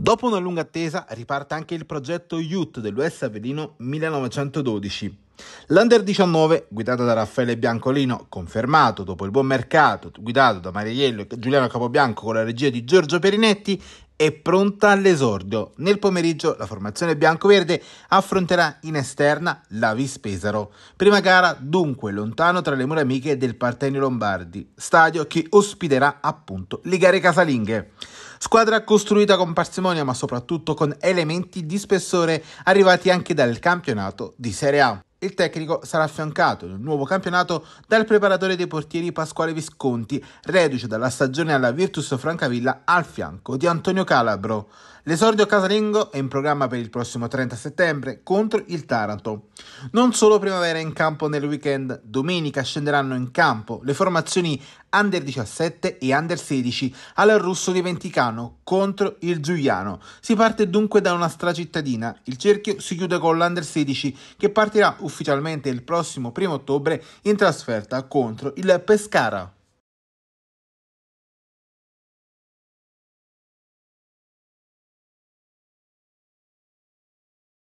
Dopo una lunga attesa riparte anche il progetto Youth dell'US Avellino 1912. L'Under 19, guidato da Raffaele Biancolino, confermato dopo il buon mercato, guidato da Mariello e Giuliano Capobianco con la regia di Giorgio Perinetti, è pronta all'esordio. Nel pomeriggio la formazione biancoverde affronterà in esterna la Vispesaro. Prima gara dunque lontano tra le mura amiche del Partenio Lombardi, stadio che ospiterà appunto le gare casalinghe. Squadra costruita con parsimonia ma soprattutto con elementi di spessore arrivati anche dal campionato di Serie A. Il tecnico sarà affiancato nel nuovo campionato dal preparatore dei portieri Pasquale Visconti, reduce dalla stagione alla Virtus Francavilla al fianco di Antonio Calabro. L'esordio casalingo è in programma per il prossimo 30 settembre contro il Taranto. Non solo Primavera in campo nel weekend, domenica scenderanno in campo le formazioni Under 17 e Under 16 al russo di Venticano contro il Giuliano. Si parte dunque da una stracittadina, il cerchio si chiude con l'Under 16 che partirà ufficialmente il prossimo 1 ottobre in trasferta contro il Pescara.